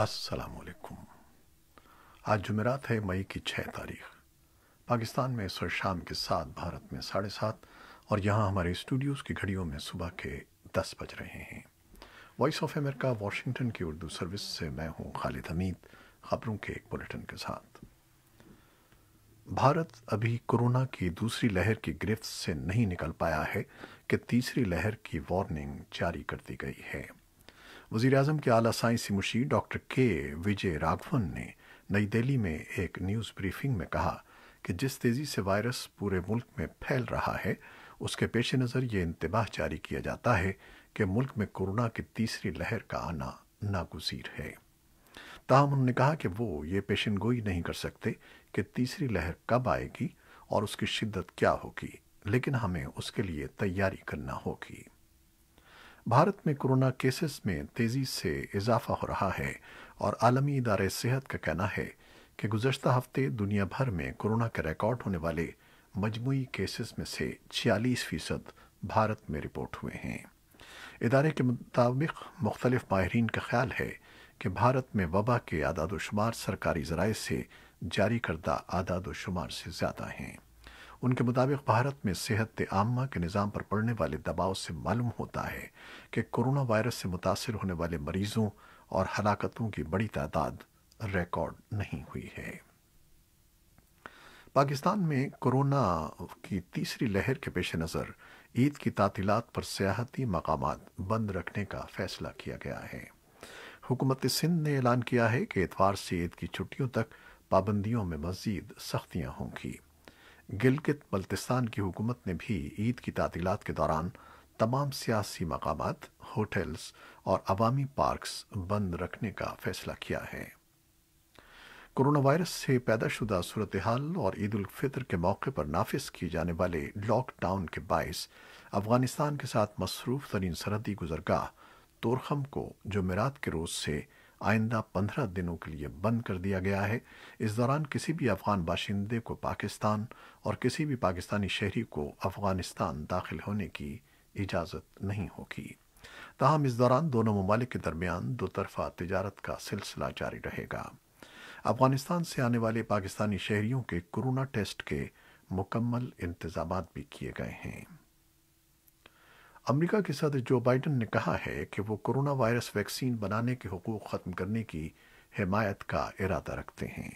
السلام علیکم آج جمعرات ہے مئی کی چھ تاریخ پاکستان میں سر شام کے ساتھ بھارت میں ساڑھے سات اور یہاں ہمارے اسٹوڈیوز کی گھڑیوں میں صبح کے دس بج رہے ہیں وائس آف امریکہ واشنگٹن کی اردو سروس سے میں ہوں خالد حمید خبروں کے ایک بلٹن کے ساتھ بھارت ابھی کورونا کی دوسری لہر کی گرفت سے نہیں نکل پایا ہے کہ تیسری لہر کی وارننگ جاری کر دی گئی ہے وزیر اعظم کے اعلیٰ سائنسی مشیر ڈاکٹر کے وجے راگون نے نئی دہلی میں ایک نیوز بریفنگ میں کہا کہ جس تیزی سے وائرس پورے ملک میں پھیل رہا ہے اس کے پیش نظر یہ انتباہ جاری کیا جاتا ہے کہ ملک میں کورونا کی تیسری لہر کا آنا ناگزیر ہے تاہم انہوں نے کہا کہ وہ یہ پیشن گوئی نہیں کر سکتے کہ تیسری لہر کب آئے گی اور اس کی شدت کیا ہوگی لیکن ہمیں اس کے لیے تیاری کرنا ہوگی بھارت میں کورونا کیسز میں تیزی سے اضافہ ہو رہا ہے اور عالمی ادارے صحت کا کہنا ہے کہ گزشتہ ہفتے دنیا بھر میں کورونا کے ریکارڈ ہونے والے مجموعی کیسز میں سے چھیالیس فیصد بھارت میں رپورٹ ہوئے ہیں ادارے کے مطابق مختلف ماہرین کا خیال ہے کہ بھارت میں وبا کے اعداد و شمار سرکاری ذرائع سے جاری کردہ اعداد و شمار سے زیادہ ہیں ان کے مطابق بھارت میں صحت عامہ کے نظام پر پڑنے والے دباؤ سے معلوم ہوتا ہے کہ کرونا وائرس سے متاثر ہونے والے مریضوں اور ہلاکتوں کی بڑی تعداد ریکارڈ نہیں ہوئی ہے پاکستان میں کرونا کی تیسری لہر کے پیش نظر عید کی تعطیلات پر سیاحتی مقامات بند رکھنے کا فیصلہ کیا گیا ہے حکومت سندھ نے اعلان کیا ہے کہ اتوار سے عید کی چھٹیوں تک پابندیوں میں مزید سختیاں ہوں گی گلگت بلتستان کی حکومت نے بھی عید کی تعطیلات کے دوران تمام سیاسی مقامات ہوٹلز اور عوامی پارکس بند رکھنے کا فیصلہ کیا ہے کرونا وائرس سے پیدا شدہ صورتحال اور عید الفطر کے موقع پر نافذ کیے جانے والے لاک ڈاؤن کے باعث افغانستان کے ساتھ مصروف ترین سرحدی گزرگاہ تورخم کو جمعرات کے روز سے آئندہ پندرہ دنوں کے لیے بند کر دیا گیا ہے اس دوران کسی بھی افغان باشندے کو پاکستان اور کسی بھی پاکستانی شہری کو افغانستان داخل ہونے کی اجازت نہیں ہوگی تاہم اس دوران دونوں ممالک کے درمیان دو طرفہ تجارت کا سلسلہ جاری رہے گا افغانستان سے آنے والے پاکستانی شہریوں کے کرونا ٹیسٹ کے مکمل انتظامات بھی کیے گئے ہیں امریکہ کے صدر جو بائیڈن نے کہا ہے کہ وہ کرونا وائرس ویکسین بنانے کے حقوق ختم کرنے کی حمایت کا ارادہ رکھتے ہیں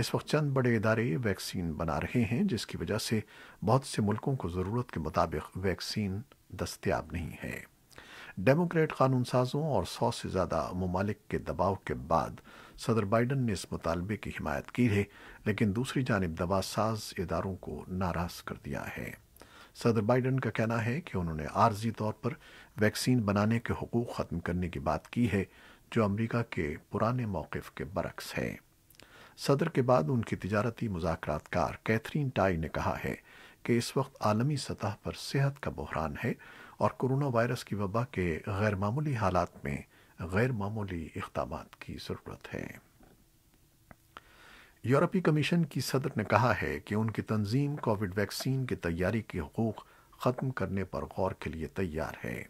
اس وقت چند بڑے ادارے ویکسین بنا رہے ہیں جس کی وجہ سے بہت سے ملکوں کو ضرورت کے مطابق ویکسین دستیاب نہیں ہے ڈیموکریٹ قانون سازوں اور سو سے زیادہ ممالک کے دباؤ کے بعد صدر بائیڈن نے اس مطالبے کی حمایت کی ہے لیکن دوسری جانب دوا ساز اداروں کو ناراض کر دیا ہے صدر بائیڈن کا کہنا ہے کہ انہوں نے عارضی طور پر ویکسین بنانے کے حقوق ختم کرنے کی بات کی ہے جو امریکہ کے پرانے موقف کے برعکس ہے صدر کے بعد ان کی تجارتی مذاکرات کار کیتھرین ٹائی نے کہا ہے کہ اس وقت عالمی سطح پر صحت کا بحران ہے اور کرونا وائرس کی وبا کے غیر معمولی حالات میں غیر معمولی اقدامات کی ضرورت ہے یورپی کمیشن کی صدر نے کہا ہے کہ ان کی تنظیم کووڈ ویکسین کی تیاری کے حقوق ختم کرنے پر غور کے لیے تیار ہے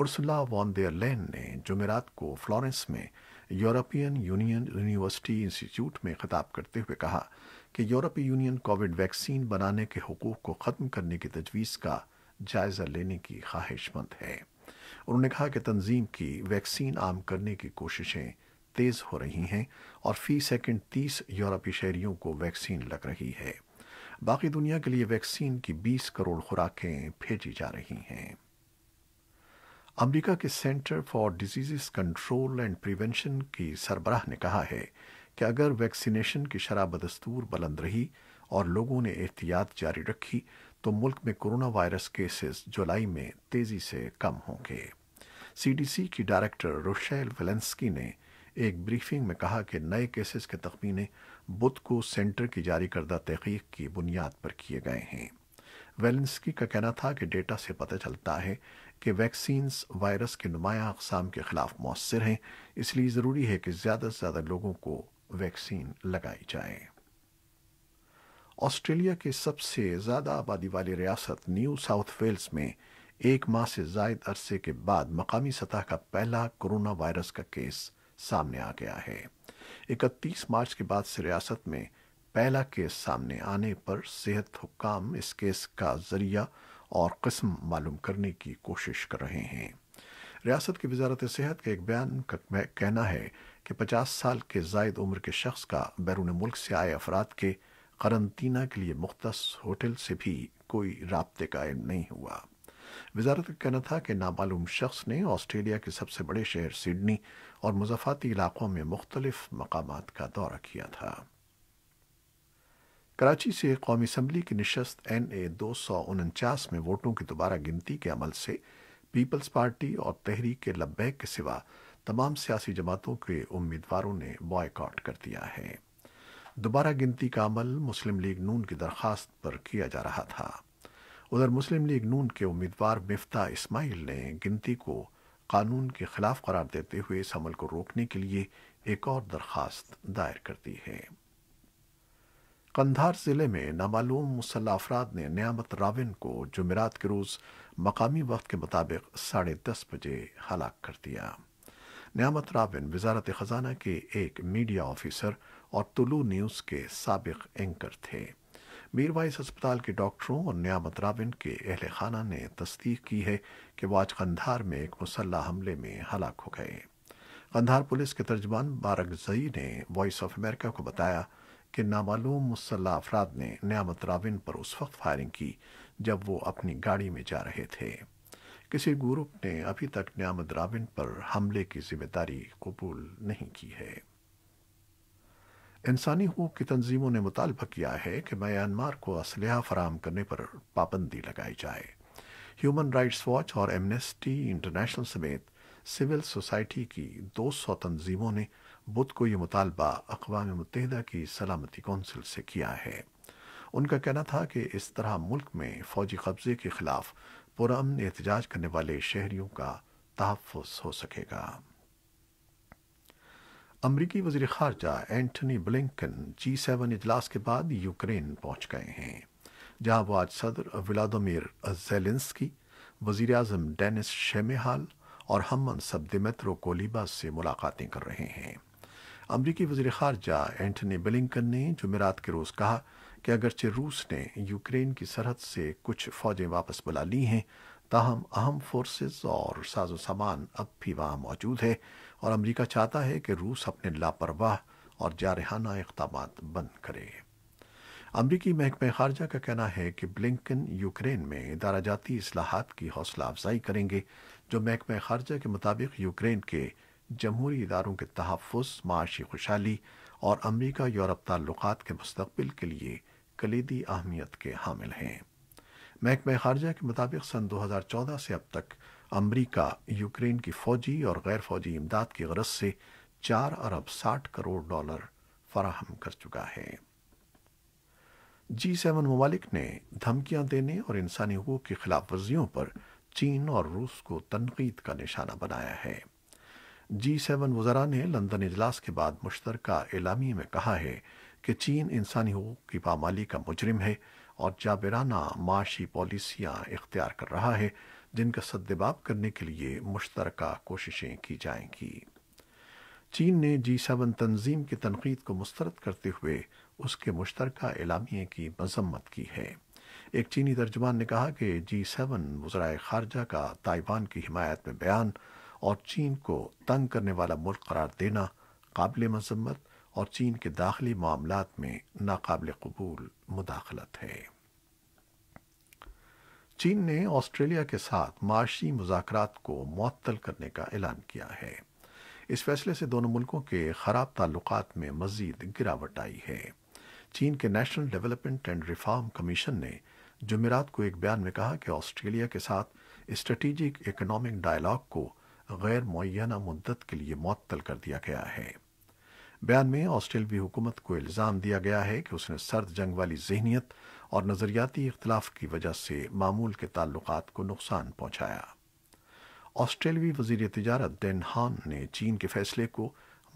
ارسلا وان لین نے جمعرات کو فلورنس میں یورپین یونین یونیورسٹی انسٹیٹیوٹ میں خطاب کرتے ہوئے کہا کہ یورپی یونین کووڈ ویکسین بنانے کے حقوق کو ختم کرنے کی تجویز کا جائزہ لینے کی خواہش مند ہے انہوں نے کہا کہ تنظیم کی ویکسین عام کرنے کی کوششیں تیز ہو رہی ہیں اور فی سیکنڈ تیس یورپی شہریوں کو ویکسین لگ رہی ہے باقی دنیا کے لیے ویکسین کی بیس کروڑ خوراکیں بھیجی جا رہی ہیں امریکہ کے centre for disease control and prevention کی سربراہ نے کہا ہے کہ اگر ویکسینیشن کی شرح بدستور بلند رہی اور لوگوں نے احتیاط جاری رکھی تو ملک میں کورونا وائرس کیسز جولائی میں تیزی سے کم ہوں گے سی ڈی سی کی ڈائریکٹر روشیل ویلنسکی نے ایک بریفنگ میں کہا کہ نئے کیسز کے تخمینے بدھ کو سینٹر کی جاری کردہ تحقیق کی بنیاد پر کیے گئے ہیں ویلنسکی کا کہنا تھا کہ ڈیٹا سے پتہ چلتا ہے کہ ویکسینز وائرس کے نمایاں اقسام کے خلاف مؤثر ہیں اس لیے ضروری ہے کہ زیادہ سے زیادہ لوگوں کو ویکسین لگائی جائے آسٹریلیا کے سب سے زیادہ آبادی والی ریاست نیو ساؤتھ ویلز میں ایک ماہ سے زائد عرصے کے بعد مقامی سطح کا پہلا کرونا وائرس کا کیس سامنے آ گیا ہے اکتیس مارچ کے بعد سے ریاست میں پہلا کیس سامنے آنے پر صحت حکام اس کیس کا ذریعہ اور قسم معلوم کرنے کی کوشش کر رہے ہیں ریاست کی وزارت صحت کے ایک بیان کا کہنا ہے کہ پچاس سال کے زائد عمر کے شخص کا بیرون ملک سے آئے افراد کے قرنطینہ کے لیے مختص ہوٹل سے بھی کوئی رابطے قائم نہیں ہوا وزارت کا کہنا تھا کہ نامعلوم شخص نے آسٹریلیا کے سب سے بڑے شہر سڈنی اور مضافاتی علاقوں میں مختلف مقامات کا دورہ کیا تھا کراچی سے قومی اسمبلی کی نشست این اے دو سو انچاس میں ووٹوں کی دوبارہ گنتی کے عمل سے پیپلز پارٹی اور تحریک کے لبیک کے سوا تمام سیاسی جماعتوں کے امیدواروں نے بائیک آؤٹ کر دیا ہے دوبارہ گنتی کا عمل مسلم لیگ نون کی درخواست پر کیا جا رہا تھا ادھر مسلم لیگ نون کے امیدوار مفتا اسماعیل نے گنتی کو قانون کے خلاف قرار دیتے ہوئے اس عمل کو روکنے کے لیے ایک اور درخواست دائر کر دی ہے کندھار ضلع میں نامعلوم مسلح افراد نے نیامت راون کو جمعرات کے روز مقامی وقت کے مطابق ساڑھے دس بجے ہلاک کر دیا نیامت راون وزارت خزانہ کے ایک میڈیا آفیسر اور طلوع نیوز کے سابق اینکر تھے میروائز اسپتال کے ڈاکٹروں اور نیامت راون کے اہل خانہ نے تصدیق کی ہے کہ وہ آج قندھار میں ایک مسلح حملے میں ہلاک ہو گئے قندھار پولیس کے ترجمان بارک زئی نے وائس آف امریکہ کو بتایا کہ نامعلوم مسلح افراد نے نیامت راون پر اس وقت فائرنگ کی جب وہ اپنی گاڑی میں جا رہے تھے کسی گروپ نے ابھی تک نیامت راون پر حملے کی ذمہ داری قبول نہیں کی ہے انسانی حقوق کی تنظیموں نے مطالبہ کیا ہے کہ میانمار کو اسلحہ فراہم کرنے پر پابندی لگائی جائے ہیومن رائٹس واچ اور ایمنیسٹی انٹرنیشنل سمیت سول سوسائٹی کی دو سو تنظیموں نے بدھ کو یہ مطالبہ اقوام متحدہ کی سلامتی کونسل سے کیا ہے ان کا کہنا تھا کہ اس طرح ملک میں فوجی قبضے کے خلاف پرامن احتجاج کرنے والے شہریوں کا تحفظ ہو سکے گا امریکی وزیر خارجہ اینٹنی بلنکن جی سیون اجلاس کے بعد یوکرین پہنچ گئے ہیں جہاں وہ آج صدر ولادمیر زیلنسکی وزیر اعظم ڈینس شیمحال اور ہمن سب دیمترو کولیبا سے ملاقاتیں کر رہے ہیں امریکی وزیر خارجہ اینٹنی بلنکن نے جمعرات کے روز کہا کہ اگرچہ روس نے یوکرین کی سرحد سے کچھ فوجیں واپس بلا لی ہیں تاہم اہم فورسز اور ساز و سامان اب بھی وہاں موجود ہے اور امریکہ چاہتا ہے کہ روس اپنے لاپرواہ اور جارحانہ اقدامات بند کرے امریکی محکمہ خارجہ کا کہنا ہے کہ بلنکن یوکرین میں ادارہ جاتی اصلاحات کی حوصلہ افزائی کریں گے جو محکمہ خارجہ کے مطابق یوکرین کے جمہوری اداروں کے تحفظ معاشی خوشحالی اور امریکہ یورپ تعلقات کے مستقبل کے لیے کلیدی اہمیت کے حامل ہیں محکمہ خارجہ کے مطابق سن دو ہزار چودہ سے اب تک امریکہ یوکرین کی فوجی اور غیر فوجی امداد کی غرض سے چار ارب ساٹھ کروڑ ڈالر فراہم کر چکا ہے جی سیون ممالک نے دھمکیاں دینے اور انسانی حقوق کی خلاف ورزیوں پر چین اور روس کو تنقید کا نشانہ بنایا ہے جی سیون وزراء نے لندن اجلاس کے بعد مشترکہ اعلامی میں کہا ہے کہ چین انسانی حقوق کی پامالی کا مجرم ہے اور جابرانہ معاشی پالیسیاں اختیار کر رہا ہے جن کا سدباب کرنے کے لیے مشترکہ کوششیں کی جائیں گی چین نے جی سیون تنظیم کی تنقید کو مسترد کرتے ہوئے اس کے مشترکہ اعلامیے کی مذمت کی ہے ایک چینی ترجمان نے کہا کہ جی سیون وزرائے خارجہ کا تائیوان کی حمایت میں بیان اور چین کو تنگ کرنے والا ملک قرار دینا قابل مذمت اور چین کے داخلی معاملات میں ناقابل قبول مداخلت ہے چین نے آسٹریلیا کے ساتھ معاشی مذاکرات کو معطل کرنے کا اعلان کیا ہے اس فیصلے سے دونوں ملکوں کے خراب تعلقات میں مزید گراوٹ آئی ہے چین کے national development and reform commission نے جمعرات کو ایک بیان میں کہا کہ آسٹریلیا کے ساتھ اسٹریٹجک اکنامک ڈائلاگ کو غیر معینہ مدت کے لیے معطل کر دیا گیا ہے بیان میں آسٹریلوی حکومت کو الزام دیا گیا ہے کہ اس نے سرد جنگ والی ذہنیت اور نظریاتی اختلاف کی وجہ سے معمول کے تعلقات کو نقصان پہنچایا آسٹریلوی وزیر تجارت ڈین ہان نے چین کے فیصلے کو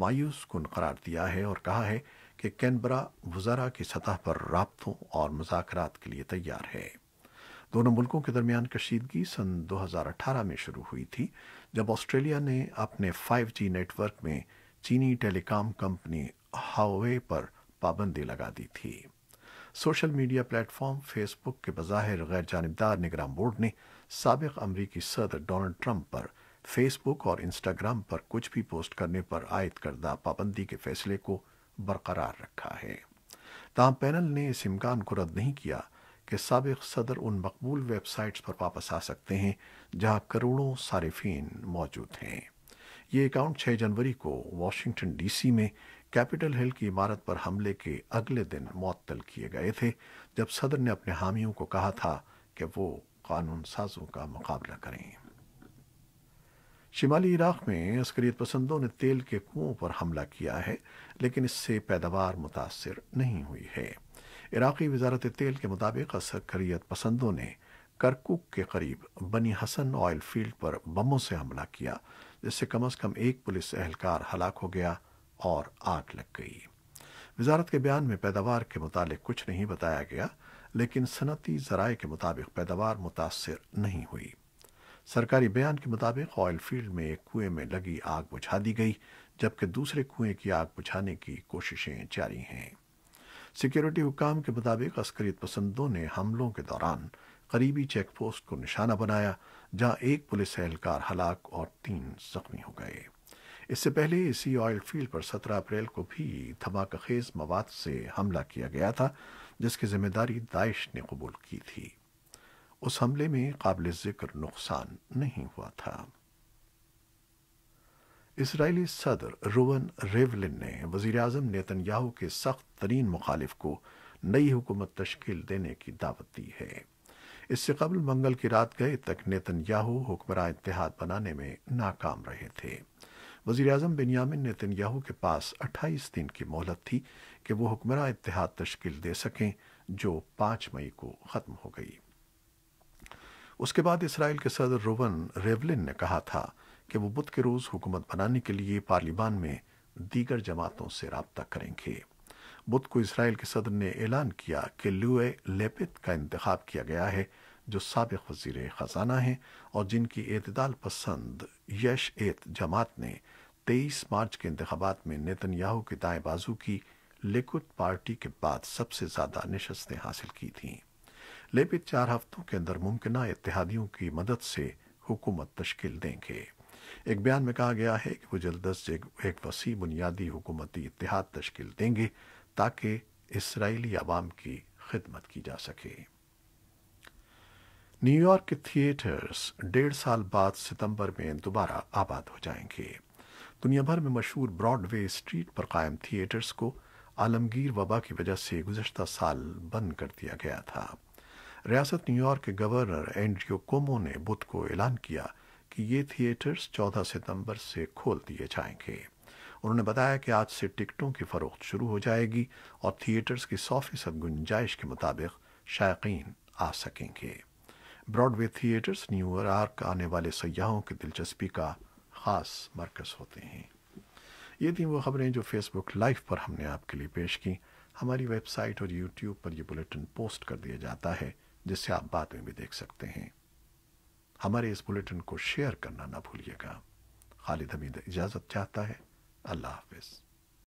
مایوس کن قرار دیا ہے اور کہا ہے کہ کینبرا وزرا کی سطح پر رابطوں اور مذاکرات کے لیے تیار ہے دونوں ملکوں کے درمیان کشیدگی سن دو ہزار اٹھارہ میں شروع ہوئی تھی جب آسٹریلیا نے اپنے فائیو جی نیٹ ورک میں چینی ٹیلی کام کمپنی ہاوے پر پابندی لگا دی تھی social media platform Facebook کے بظاہر غیر جانبدار نگرام بورڈ نے سابق امریکی صدر ڈونلڈ ٹرمپ پر فیس بک اور انسٹاگرام پر کچھ بھی پوسٹ کرنے پر عائد کردہ پابندی کے فیصلے کو برقرار رکھا ہے تاہم پینل نے اس امکان کو رد نہیں کیا کہ سابق صدر ان مقبول ویب سائٹس پر واپس آ سکتے ہیں جہاں کروڑوں صارفین موجود ہیں یہ اکاؤنٹ 6 جنوری کو واشنگٹن ڈی سی میں کیپٹل ہل کی عمارت پر حملے کے اگلے دن معطل کیے گئے تھے جب صدر نے اپنے حامیوں کو کہا تھا کہ وہ قانون سازوں کا مقابلہ کریں شمالی عراق میں عسکریت پسندوں نے تیل کے کنو پر حملہ کیا ہے لیکن اس سے پیداوار متاثر نہیں ہوئی ہے عراقی وزارت تیل کے مطابق عسکریت پسندوں نے کرکک کے قریب بنی حسن آئل فیلڈ پر بموں سے حملہ کیا جس سے کم از کم ایک پولیس اہلکار ہلاک ہو گیا اور آگ لگ گئی وزارت کے بیان میں پیداوار کے متعلق کچھ نہیں بتایا گیا لیکن صنعتی ذرائع کے مطابق پیداوار متاثر نہیں ہوئی سرکاری بیان کے مطابق آئل فیلڈ میں ایک کنویں میں لگی آگ بجھا دی گئی جبکہ دوسرے کنویں کی آگ بجھانے کی کوششیں جاری ہیں سیکیورٹی حکام کے مطابق عسکریت پسندوں نے حملوں کے دوران قریبی چیک پوسٹ کو نشانہ بنایا جہاں ایک پولیس اہلکار ہلاک اور تین زخمی ہو گئے اس سے پہلے اسی آئل فیلڈ پر سترہ اپریل کو بھی دھماکہ خیز مواد سے حملہ کیا گیا تھا جس کی ذمہ داری داعش نے قبول کی تھی اس حملے میں قابل ذکر نقصان نہیں ہوا تھا اسرائیلی صدر روون ریولن نے وزیر اعظم نیتن یاہو کے سخت ترین مخالف کو نئی حکومت تشکیل دینے کی دعوت دی ہے اس سے قبل منگل کی رات گئے تک نیتن یاہو حکمراں اتحاد بنانے میں ناکام رہے تھے وزیر اعظم بنیامن نیتنیاہو کے پاس اٹھائیس دن کی مہلت تھی کہ وہ حکمراں اتحاد تشکیل دے سکیں جو پانچ مئی کو ختم ہو گئی اس کے بعد اسرائیل کے صدر روون ریولن نے کہا تھا کہ وہ بدھ کے روز حکومت بنانے کے لیے پارلیمان میں دیگر جماعتوں سے رابطہ کریں گے بدھ کو اسرائیل کے صدر نے اعلان کیا کہ لوئے لیپت کا انتخاب کیا گیا ہے جو سابق وزیر خزانہ ہیں اور جن کی اعتدال پسند یش ایت جماعت نے تیئیس مارچ کے انتخابات میں نیتن یاہو کے دائیں بازو کی لیکوت پارٹی کے بعد سب سے زیادہ نشستیں حاصل کی تھیں لیپت چار ہفتوں کے اندر ممکنہ اتحادیوں کی مدد سے حکومت تشکیل دیں گے ایک بیان میں کہا گیا ہے کہ وہ جلدس ایک وسیع بنیادی حکومتی اتحاد تشکیل دیں گے تاکہ اسرائیلی عوام کی خدمت کی جا سکے نیو یارک کے تھیٹرز ڈیڑھ سال بعد ستمبر میں دوبارہ آباد ہو جائیں گے دنیا بھر میں مشہور براڈ وے اسٹریٹ پر قائم تھیٹرز کو عالمگیر وبا کی وجہ سے گزشتہ سال بند کر دیا گیا تھا ریاست نیو یارک کے گورنر اینڈریو کومو نے بدھ کو اعلان کیا کہ یہ تھیٹرز چودہ ستمبر سے کھول دیے جائیں گے انہوں نے بتایا کہ آج سے ٹکٹوں کی فروخت شروع ہو جائے گی اور تھیٹرز کی سو فیصد گنجائش کے مطابق شائقین آ سکیں گے Broadway theatres New York آنے والے سیاحوں کی دلچسپی کا خاص مرکز ہوتے ہیں یہ تھیں وہ خبریں جو فیس بک لائیو پر ہم نے آپ کے لیے پیش کی ہماری ویب سائٹ اور یوٹیوب پر یہ بلیٹن پوسٹ کر دیا جاتا ہے جس سے آپ بعد میں بھی دیکھ سکتے ہیں ہمارے اس بلیٹن کو شیئر کرنا نہ بھولیے گا خالد حمید اجازت چاہتا ہے Allah Hafiz.